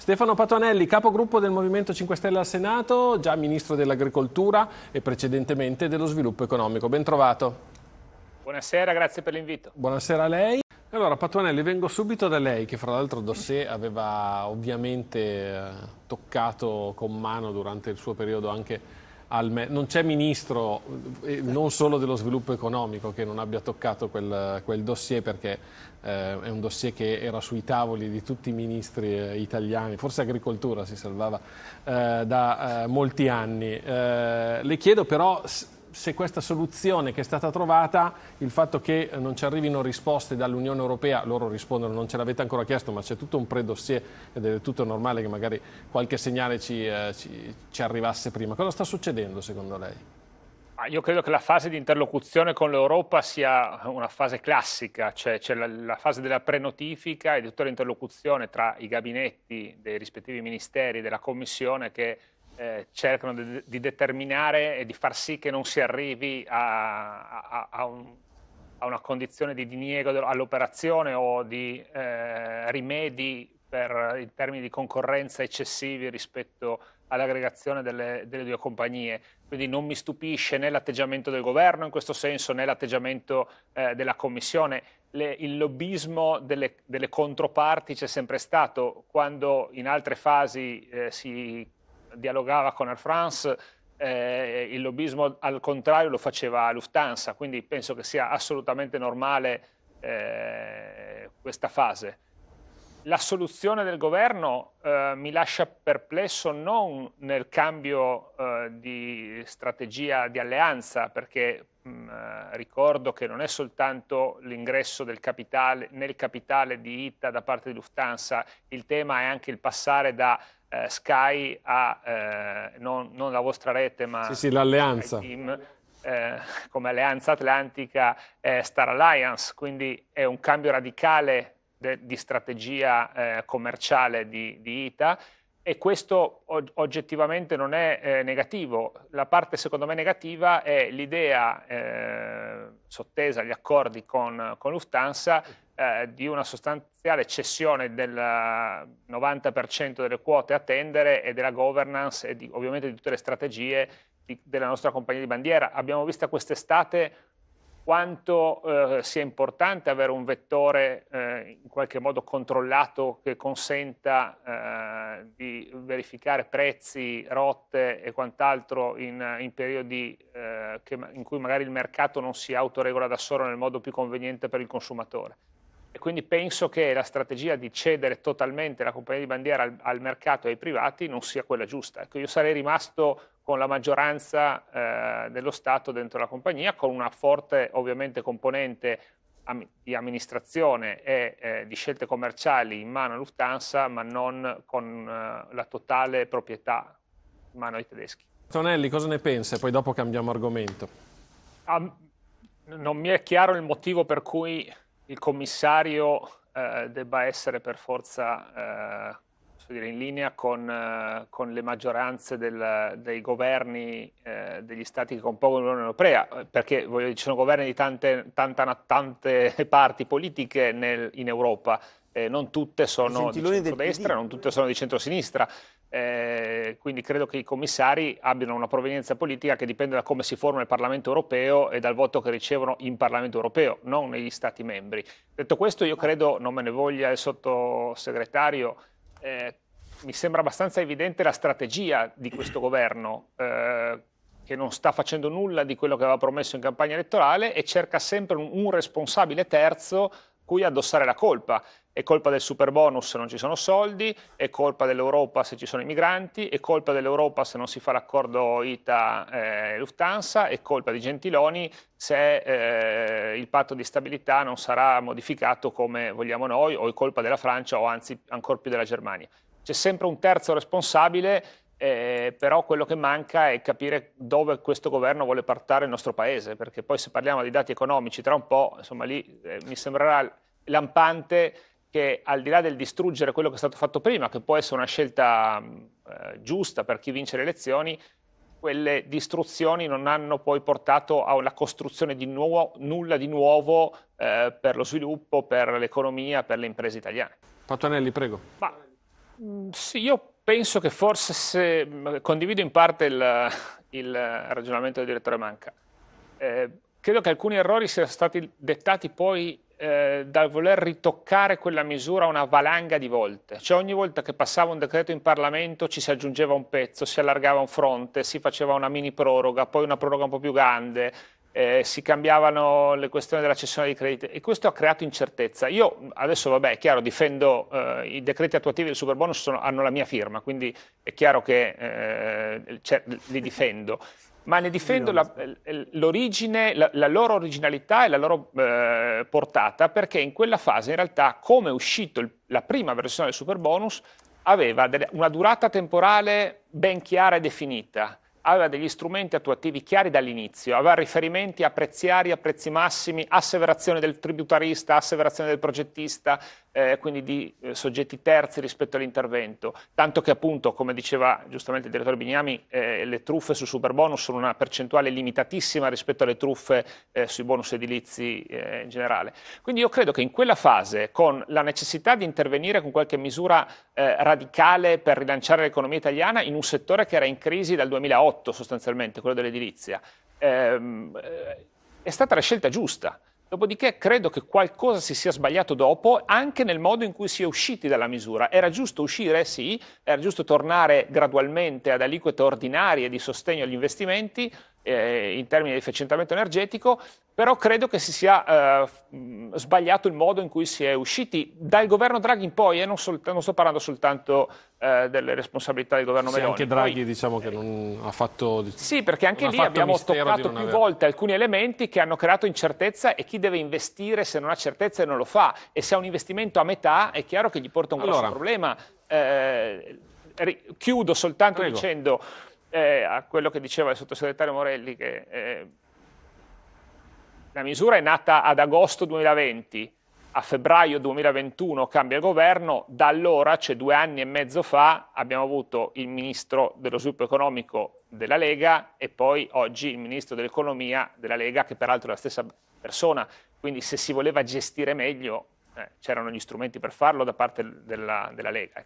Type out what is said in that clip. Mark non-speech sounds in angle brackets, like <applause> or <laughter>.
Stefano Patuanelli, capogruppo del Movimento 5 Stelle al Senato, già ministro dell'Agricoltura e precedentemente dello Sviluppo Economico. Ben trovato. Buonasera, grazie per l'invito. Buonasera a lei. Allora Patuanelli, vengo subito da lei che fra l'altro Dossier aveva ovviamente eh, toccato con mano durante il suo periodo anche al, non c'è ministro, eh, non solo dello sviluppo economico, che non abbia toccato quel, quel dossier perché eh, è un dossier che era sui tavoli di tutti i ministri eh, italiani, forse agricoltura si salvava eh, da eh, molti anni. Eh, le chiedo però se questa soluzione che è stata trovata, il fatto che eh, non ci arrivino risposte dall'Unione Europea, loro rispondono non ce l'avete ancora chiesto ma c'è tutto un pre-dossier ed è tutto normale che magari qualche segnale ci, eh, ci, ci arrivasse prima. Cosa sta succedendo secondo lei? Io credo che la fase di interlocuzione con l'Europa sia una fase classica, cioè c'è la, la, fase della prenotifica e di tutta l'interlocuzione tra i gabinetti dei rispettivi ministeri e della Commissione che eh, cercano di, di, determinare e di far sì che non si arrivi a, a, a, un, a una condizione di diniego all'operazione o di eh, rimedi per, in termini di concorrenza eccessivi rispetto all'aggregazione delle, delle, due compagnie. Quindi non mi stupisce né l'atteggiamento del governo in questo senso né l'atteggiamento eh, della Commissione. Le, il lobbismo delle, delle, controparti c'è sempre stato. Quando in altre fasi eh, si dialogava con Air France, eh, il lobbismo al contrario lo faceva Lufthansa, quindi penso che sia assolutamente normale eh, questa fase. La soluzione del governo eh, mi lascia perplesso non nel cambio eh, di strategia di alleanza, perché mh, mm, eh, ricordo che non è soltanto l'ingresso capitale, nel capitale di ITA da parte di Lufthansa, il tema è anche il passare da eh, Sky ha, eh, non, non, la vostra rete, ma sì, sì, l'alleanza. Team, eh, come Alleanza Atlantica, Star Alliance, quindi è un cambio radicale de, di strategia eh, commerciale di, di, ITA e questo oggettivamente non è eh, negativo. La parte secondo me negativa è l'idea eh, sottesa agli accordi con, con Lufthansa eh, di una sostanziale cessione del 90% eh, delle quote a tendere e della governance e di, ovviamente di tutte le strategie di, della nostra compagnia di bandiera. Abbiamo visto quest'estate quanto eh, sia importante avere un vettore eh, in qualche modo controllato che consenta eh, di verificare prezzi, rotte e quant'altro in, in periodi eh, che, in cui magari il mercato non si autoregola da solo nel modo più conveniente per il consumatore. E quindi penso che la strategia di cedere totalmente la compagnia di bandiera al, al mercato e ai privati non sia quella giusta. Ecco, io sarei rimasto con la maggioranza eh, dello Stato dentro la compagnia, con una forte ovviamente componente di amministrazione e eh, di scelte commerciali in mano a Lufthansa, ma non con eh, la totale proprietà in mano ai tedeschi. Tonelli, cosa ne pensa? Poi dopo cambiamo argomento. Ah, non mi è chiaro il motivo per cui il commissario eh, debba essere per forza eh, dire, in linea con, eh, con le maggioranze del, dei governi eh, degli stati che compongono l'Unione Europea, eh, perché voglio, ci sono governi di tante, tante, tante <laughs> parti politiche nel, in Europa, eh, non tutte sono di centrodestra, non tutte sono di centrosinistra. Eh, quindi credo che i commissari abbiano una provenienza politica che dipende da come si forma il Parlamento europeo e dal voto che ricevono in Parlamento europeo, non negli Stati membri. Detto questo, io credo, non me ne voglia il sottosegretario, eh, mi sembra abbastanza evidente la strategia di questo <clears throat> governo, eh, che non sta facendo nulla di quello che aveva promesso in campagna elettorale e cerca sempre un, un responsabile terzo cui addossare la colpa. È colpa del super bonus se non ci sono soldi, è colpa dell'Europa se ci sono i migranti, è colpa dell'Europa se non si fa l'accordo ITA-Lufthansa, eh, è colpa di Gentiloni se eh, il patto di stabilità non sarà modificato come vogliamo noi, o è colpa della Francia o anzi ancora più della Germania. C'è sempre un terzo responsabile eh, però quello che manca è capire dove questo governo vuole portare il nostro paese, perché poi se parliamo di dati economici tra un po', insomma lì eh, mi sembrerà lampante che al di là del distruggere quello che è stato fatto prima, che può essere una scelta mm, eh, giusta per chi vince le elezioni, quelle distruzioni non hanno poi portato a una costruzione di nuovo, nulla di nuovo eh, per lo sviluppo, per l'economia, per le imprese italiane. Pattonelli, prego. Ma, mm, sì, io penso che forse se, mm, condivido in parte il, il ragionamento del direttore Manca. Eh, credo che alcuni errori siano stati dettati poi eh, dal voler ritoccare quella misura una valanga di volte. Cioè ogni volta che passava un decreto in Parlamento ci si aggiungeva un pezzo, si allargava un fronte, si faceva una mini proroga, poi una proroga un po' più grande, eh, si cambiavano le questioni della cessione di crediti e questo ha creato incertezza. Io adesso, vabbè, è chiaro, difendo eh, i decreti attuativi del superbonus, sono, hanno la mia firma, quindi è chiaro che eh, cioè, li difendo. Ma ne difendo la, l'origine, la, la, loro originalità e la loro eh, portata, perché in quella fase, in realtà, come è uscito il, la prima versione del superbonus, aveva delle, una durata temporale ben chiara e definita aveva degli strumenti attuativi chiari dall'inizio, aveva riferimenti a prezzi a prezzi massimi, asseverazione del tributarista, asseverazione del progettista, eh, quindi di eh, soggetti terzi rispetto all'intervento, tanto che appunto, come diceva giustamente il direttore Bignami, eh, le truffe su superbonus sono una percentuale limitatissima rispetto alle truffe eh, sui bonus edilizi eh, in generale. Quindi io credo che in quella fase, con la necessità di intervenire con qualche misura eh, radicale per rilanciare l'economia italiana in un settore che era in crisi dal 2008 sostanzialmente, quello dell'edilizia, ehm, è stata la scelta giusta. Dopodiché credo che qualcosa si sia sbagliato dopo, anche nel modo in cui si è usciti dalla misura. Era giusto uscire, sì, era giusto tornare gradualmente ad aliquote ordinarie di sostegno agli investimenti, eh, in termini di efficientamento energetico, però credo che si sia eh, sbagliato il modo in cui si è usciti dal governo Draghi in poi, e eh, non, sol- non, sto parlando soltanto eh, delle responsabilità del governo sì, Meloni. anche Draghi poi, diciamo che non ha fatto... Sì, perché anche lì abbiamo toccato più avere. volte alcuni elementi che hanno creato incertezza e chi deve investire se non ha certezza e non lo fa, e se ha un investimento a metà è chiaro che gli porta un allora. grosso problema. Eh, chiudo soltanto Prego. dicendo eh, a quello che diceva il sottosegretario Morelli, che eh, la misura è nata ad agosto 2020, a febbraio 2021 cambia il governo, da allora, cioè due anni e mezzo fa, abbiamo avuto il ministro dello sviluppo economico della Lega e poi oggi il ministro dell'economia della Lega, che peraltro è la stessa persona. Quindi se si voleva gestire meglio eh, c'erano gli strumenti per farlo da parte della, della Lega.